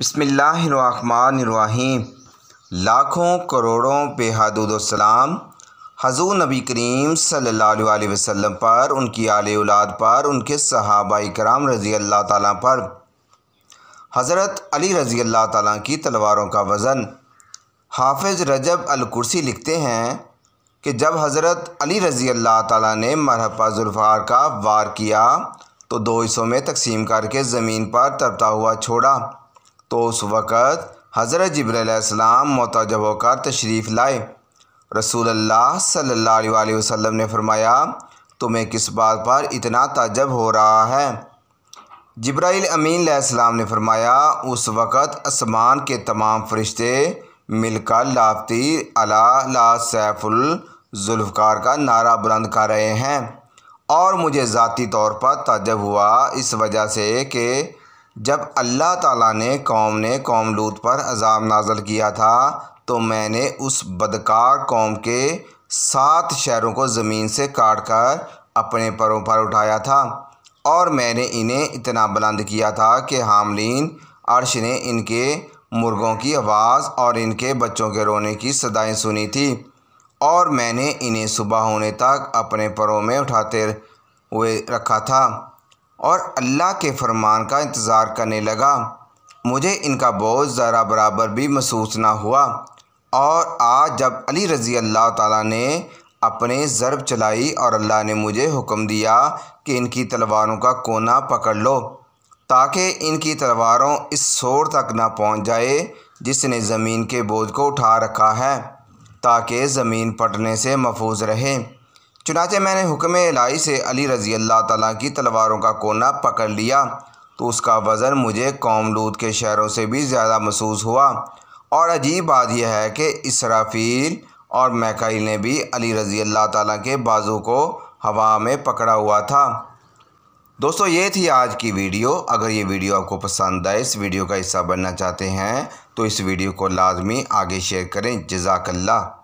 बसमिल्लाम लाखों करोड़ों बेहदुदोसलाम हजू नबी करीम सल्ला वसम पर उनकी आल उलाद पर उनके सहाबाई कराम रज़ी अल्लाह ताली पर हज़रत अली रज़ी अल्लाह ताली की तलवारों का वज़न हाफिज़ रजब अलकुर्सी लिखते हैं कि जब हज़रत अली रज़ी अल्लाह ताली ने मरहपा जुल्फ़ार का वार किया तो दो हिस्सों में तकसीम करके ज़मीन पर तपता हुआ छोड़ा तो उस वक़्त हज़रत जब्राम मोतजब होकर तशरीफ़ लाए रसूल सल्ला वसम ने फरमाया तुम्हें किस बात पर इतना तजब हो रहा है जब्राइल अमीन सलाम ने फरमाया उस वक़्त आसमान के तमाम फरिश्ते मिलकर लाफती अला ला सैफुल का नारा बुलंद कर रहे हैं और मुझे ज़ाती तौर पर तजब हुआ इस वजह से कि जब अल्लाह ताला ने कौम ने कौम लूत पर अज़ाम नाजल किया था तो मैंने उस बदकार कौम के सात शहरों को ज़मीन से काट कर अपने परों पर उठाया था और मैंने इन्हें इतना बुलंद किया था कि हामलिन अर्श ने इनके मुर्गों की आवाज़ और इनके बच्चों के रोने की सदाएं सुनी थी और मैंने इन्हें सुबह होने तक अपने परों में उठाते हुए रखा था और अल्लाह के फरमान का इंतज़ार करने लगा मुझे इनका बहुत ज़रा बराबर भी महसूस ना हुआ और आज जब अली रज़ी अल्लाह ताला ने अपने ज़रब चलाई और अल्लाह ने मुझे हुक्म दिया कि इनकी तलवारों का कोना पकड़ लो ताकि इनकी तलवारों इस शोर तक ना पहुंच जाए जिसने ज़मीन के बोझ को उठा रखा है ताकि ज़मीन पटने से महफूज रहे चुनाचे मैंने हुक्म लाई से अली रज़ी अल्लाह ताली की तलवारों का कोना पकड़ लिया तो उसका वज़न मुझे कौमलूद के शहरों से भी ज़्यादा महसूस हुआ और अजीब बात यह है कि इसराफील और मैकाइल ने भी अली रज़ी अल्लाह ताली के बाजू को हवा में पकड़ा हुआ था दोस्तों ये थी आज की वीडियो अगर ये वीडियो आपको पसंद आए इस वीडियो का हिस्सा बनना चाहते हैं तो इस वीडियो को लाजमी आगे शेयर करें जजाकल्ला